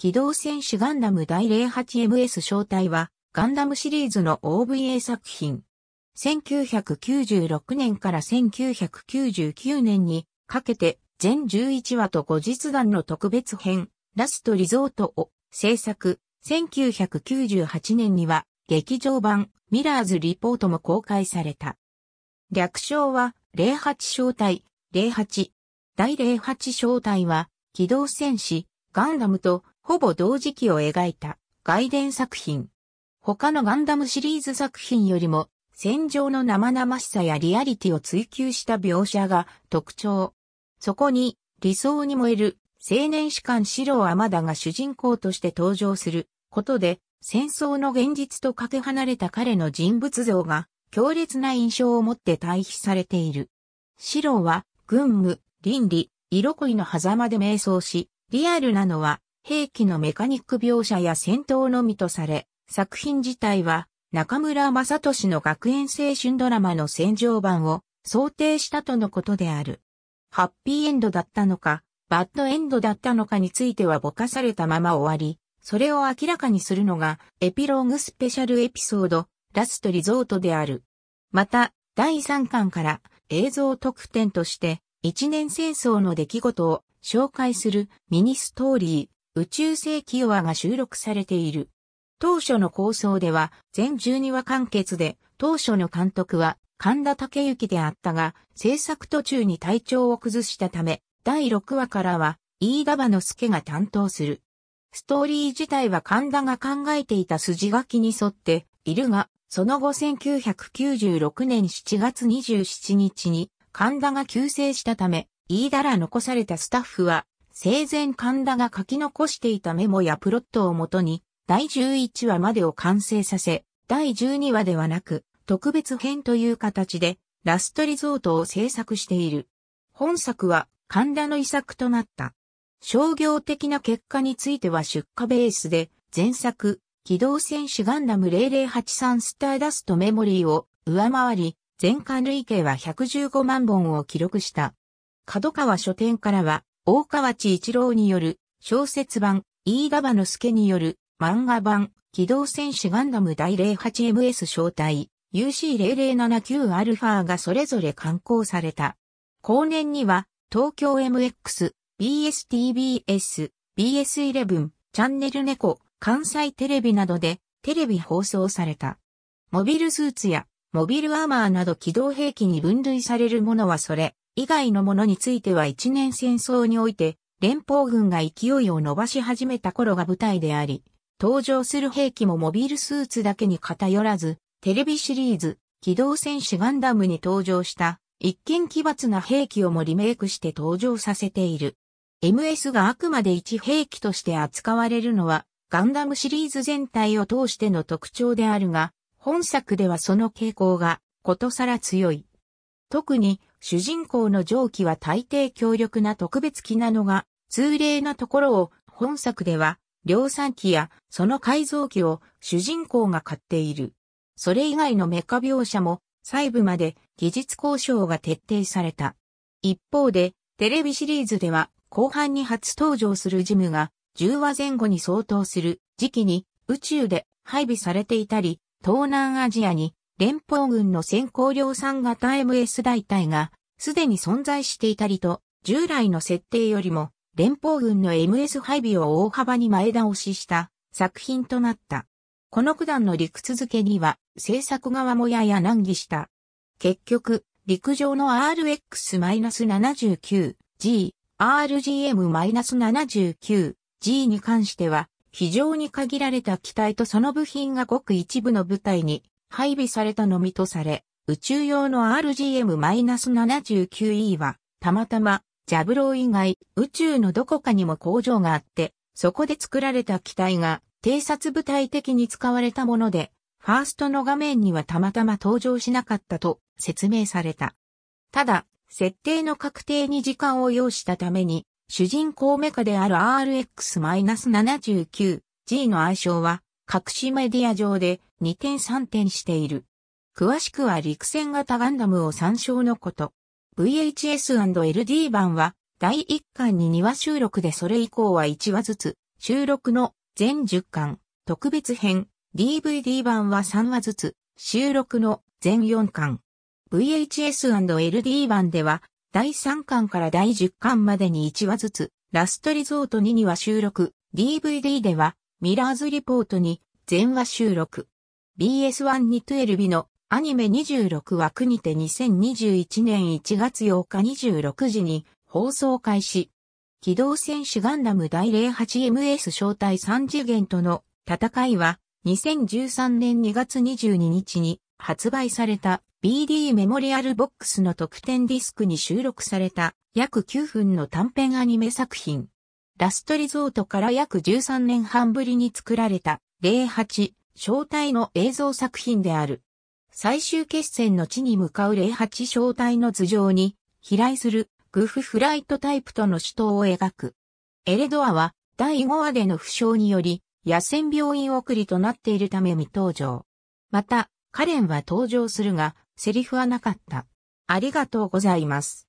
機動戦士ガンダム第 08MS 正体は、ガンダムシリーズの OVA 作品。1996年から1999年にかけて全11話と後日談の特別編、ラストリゾートを制作。1998年には劇場版ミラーズリポートも公開された。略称は08正体、08。第08正体は機動戦士、ガンダムとほぼ同時期を描いた外伝作品。他のガンダムシリーズ作品よりも戦場の生々しさやリアリティを追求した描写が特徴。そこに理想に燃える青年士官シロアマダが主人公として登場することで戦争の現実とかけ離れた彼の人物像が強烈な印象を持って対比されている。シロは軍務、倫理、色恋の狭間で瞑想し、リアルなのは兵器のメカニック描写や戦闘のみとされ、作品自体は中村正俊の学園青春ドラマの戦場版を想定したとのことである。ハッピーエンドだったのか、バッドエンドだったのかについてはぼかされたまま終わり、それを明らかにするのがエピローグスペシャルエピソード、ラストリゾートである。また、第3巻から映像特典として、一年戦争の出来事を紹介するミニストーリー、宇宙世紀話が収録されている。当初の構想では全12話完結で、当初の監督は神田武之であったが、制作途中に体調を崩したため、第6話からは飯田場の助が担当する。ストーリー自体は神田が考えていた筋書きに沿っているが、その後1996年7月27日に神田が急逝したため、飯田ら残されたスタッフは生前神田が書き残していたメモやプロットをもとに、第11話までを完成させ、第12話ではなく、特別編という形で、ラストリゾートを制作している。本作は、神田の遺作となった。商業的な結果については出荷ベースで、前作、機動戦士ガンダム0083スターダストメモリーを上回り、全巻累計は115万本を記録した。角川書店からは、大河内一郎による小説版、飯田場之助による漫画版、機動戦士ガンダム第 08MS 招待 UC0079α がそれぞれ刊行された。後年には東京 MX、BSTBS、BS11、チャンネル猫、関西テレビなどでテレビ放送された。モビルスーツやモビルアーマーなど機動兵器に分類されるものはそれ以外のものについては一年戦争において、連邦軍が勢いを伸ばし始めた頃が舞台であり、登場する兵器もモビルスーツだけに偏らず、テレビシリーズ、機動戦士ガンダムに登場した一見奇抜な兵器をもリメイクして登場させている。MS があくまで一兵器として扱われるのは、ガンダムシリーズ全体を通しての特徴であるが、本作ではその傾向がことさら強い。特に主人公の蒸気は大抵強力な特別機なのが、通例なところを本作では量産機やその改造機を主人公が買っている。それ以外のメカ描写も細部まで技術交渉が徹底された。一方でテレビシリーズでは後半に初登場するジムが10話前後に相当する時期に宇宙で配備されていたり東南アジアに連邦軍の先行量産型 MS 大隊が、すでに存在していたりと、従来の設定よりも、連邦軍の MS 配備を大幅に前倒しした作品となった。この九段の陸続けには、制作側もやや難儀した。結局、陸上の RX-79G、RGM-79G に関しては、非常に限られた機体とその部品がごく一部の部隊に配備されたのみとされ、宇宙用の RGM-79E は、たまたま、ジャブロー以外、宇宙のどこかにも工場があって、そこで作られた機体が、偵察部隊的に使われたもので、ファーストの画面にはたまたま登場しなかったと説明された。ただ、設定の確定に時間を要したために、主人公メカである RX-79G の愛称は、隠しメディア上で2点3点している。詳しくは陸戦型ガンダムを参照のこと。VHS&LD 版は第1巻に2話収録でそれ以降は1話ずつ、収録の全10巻、特別編、DVD 版は3話ずつ、収録の全4巻。VHS&LD 版では、第3巻から第10巻までに1話ずつ、ラストリゾート2には収録、DVD では、ミラーズリポートに全話収録。BS1-12 のアニメ26枠にて2021年1月8日26時に放送開始。機動戦士ガンダム第 08MS 招待3次元との戦いは2013年2月22日に発売された BD メモリアルボックスの特典ディスクに収録された約9分の短編アニメ作品。ラストリゾートから約13年半ぶりに作られた08小隊の映像作品である。最終決戦の地に向かう08小隊の頭上に飛来するグフフライトタイプとの死闘を描く。エレドアは第5話での負傷により野戦病院送りとなっているため未登場。また、カレンは登場するが、セリフはなかった。ありがとうございます。